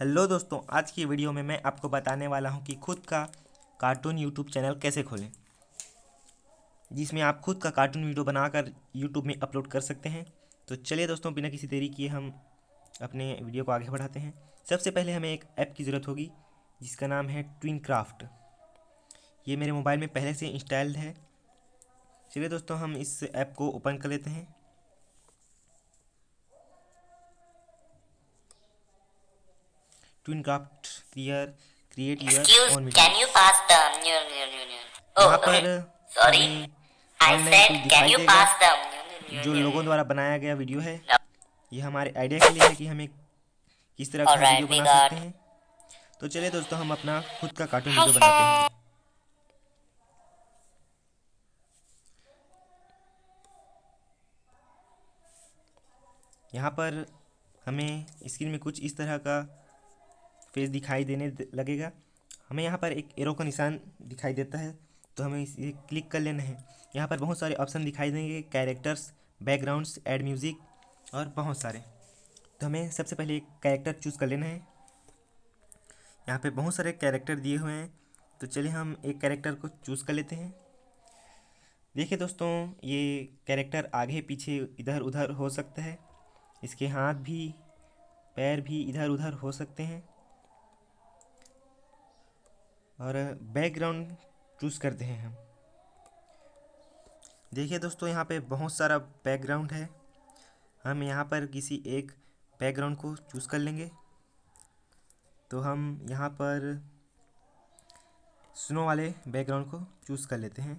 hello दोस्तों आज की वीडियो में मैं आपको बताने वाला हूं कि खुद का कार्टून यूट्यूब चैनल कैसे खोलें जिसमें आप खुद का कार्टून वीडियो बनाकर यूट्यूब में अपलोड कर सकते हैं तो चलिए दोस्तों बिना किसी देरी किए हम अपने वीडियो को आगे बढ़ाते हैं सबसे पहले हमें एक ऐप की ज़रूरत होगी जिसका नाम है ट्विन क्राफ्ट ये मेरे मोबाइल में पहले से इंस्टॉल्ड है चलिए दोस्तों हम इस ऐप को ओपन कर लेते हैं twin craft clear create your own which can you pass the यहाँ पर sorry I said can you pass the जो लोगों द्वारा बनाया गया वीडियो है ये हमारे आइडिया के लिए है कि हमें किस तरह का वीडियो बना सकते हैं तो चलिए दोस्तों हम अपना खुद का कार्टून वीडियो बनाते हैं यहाँ पर हमें स्क्रीन में कुछ इस तरह का फेस दिखाई देने लगेगा हमें यहाँ पर एक एरो का निशान दिखाई देता है तो हमें इसे क्लिक कर लेना है यहाँ पर बहुत सारे ऑप्शन दिखाई देंगे कैरेक्टर्स बैकग्राउंड्स एड म्यूज़िक और बहुत सारे तो हमें सबसे पहले एक कैरेक्टर चूज़ कर लेना है यहाँ पे बहुत सारे कैरेक्टर दिए हुए हैं तो चलिए हम एक कैरेक्टर को चूज़ कर लेते हैं देखिए दोस्तों ये कैरेक्टर आगे पीछे इधर उधर हो सकता है इसके हाथ भी पैर भी इधर उधर हो सकते हैं और बैकग्राउंड चूज़ करते हैं हम देखिए दोस्तों यहाँ पे बहुत सारा बैकग्राउंड है हम यहाँ पर किसी एक बैकग्राउंड को चूज़ कर लेंगे तो हम यहाँ पर स्नो वाले बैकग्राउंड को चूज़ कर लेते हैं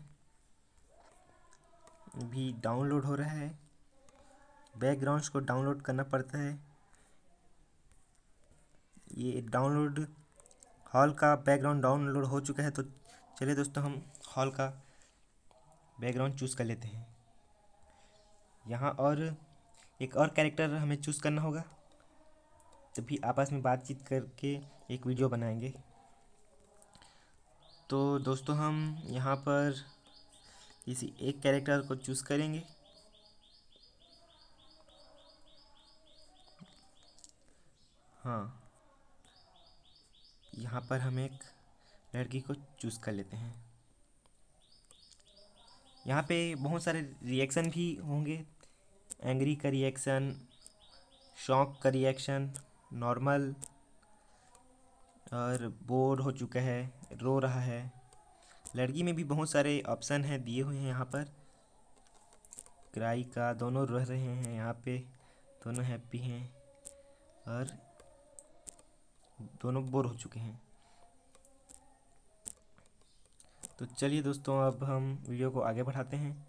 भी डाउनलोड हो रहा है बैकग्राउंड्स को डाउनलोड करना पड़ता है ये डाउनलोड हॉल का बैकग्राउंड डाउनलोड हो चुका है तो चलिए दोस्तों हम हॉल का बैकग्राउंड चूज़ कर लेते हैं यहाँ और एक और कैरेक्टर हमें चूज़ करना होगा तभी आपस में बातचीत करके एक वीडियो बनाएंगे तो दोस्तों हम यहाँ पर किसी एक कैरेक्टर को चूज़ करेंगे हाँ यहाँ पर हम एक लड़की को चूज़ कर लेते हैं यहाँ पे बहुत सारे रिएक्शन भी होंगे एंग्री का रिएक्शन शौक का रिएक्शन नॉर्मल और बोर हो चुका है रो रहा है लड़की में भी बहुत सारे ऑप्शन हैं दिए हुए हैं यहाँ पर क्राई का दोनों रह रहे हैं यहाँ पे दोनों हैप्पी हैं और दोनों बोर हो चुके हैं तो चलिए दोस्तों अब हम वीडियो को आगे बढ़ाते हैं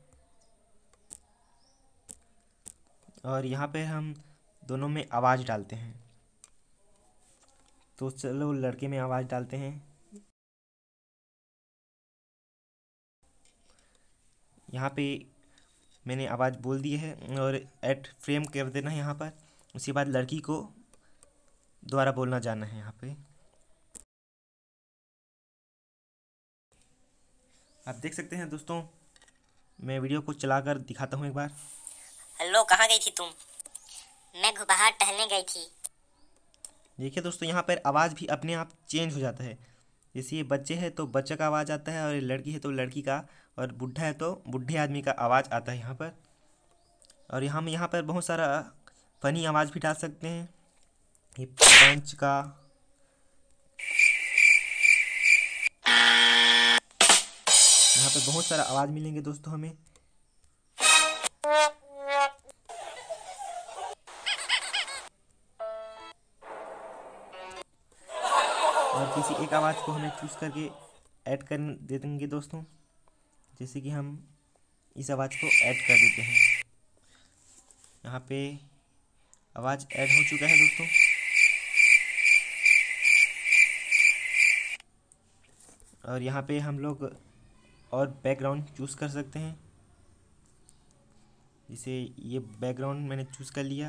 और यहाँ पे हम दोनों में आवाज़ डालते हैं तो चलो लड़के में आवाज़ डालते हैं यहाँ पे मैंने आवाज़ बोल दी है और एट फ्रेम कर देना है यहाँ पर उसके बाद लड़की को द्वारा बोलना जाना है यहाँ पे आप देख सकते हैं दोस्तों मैं वीडियो को चला कर दिखाता हूँ एक बार हेलो कहाँ गई थी तुम मैं बाहर टहलने गई थी देखिए दोस्तों यहाँ पर आवाज़ भी अपने आप चेंज हो जाता है जैसे ये बच्चे हैं तो बच्चे का आवाज़ आता है और ये लड़की है तो लड़की का और बुढ़ा है तो बुढ़े आदमी का आवाज़ आता है यहाँ पर और हम यहाँ पर बहुत सारा फनी आवाज़ भी डाल सकते हैं ये पंच का यहाँ पे बहुत सारा आवाज़ मिलेंगे दोस्तों हमें और किसी एक आवाज़ को हमें चूज करके ऐड कर दे देंगे दोस्तों जैसे कि हम इस आवाज़ को ऐड कर देते हैं यहाँ पे आवाज़ ऐड हो चुका है दोस्तों और यहाँ पे हम लोग और बैकग्राउंड चूज़ कर सकते हैं जैसे ये बैकग्राउंड मैंने चूज़ कर लिया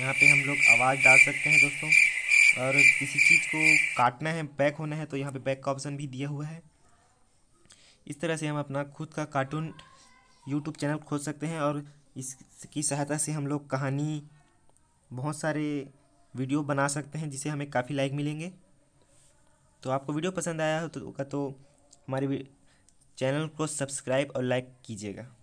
यहाँ पे हम लोग आवाज़ डाल सकते हैं दोस्तों और किसी चीज़ को काटना है बैक होना है तो यहाँ पे बैक का ऑप्शन भी दिया हुआ है इस तरह से हम अपना खुद का कार्टून यूट्यूब चैनल खोल सकते हैं और इसकी सहायता से हम लोग कहानी बहुत सारे वीडियो बना सकते हैं जिसे हमें काफ़ी लाइक मिलेंगे तो आपको वीडियो पसंद आया हो तो, तो हमारे चैनल को सब्सक्राइब और लाइक कीजिएगा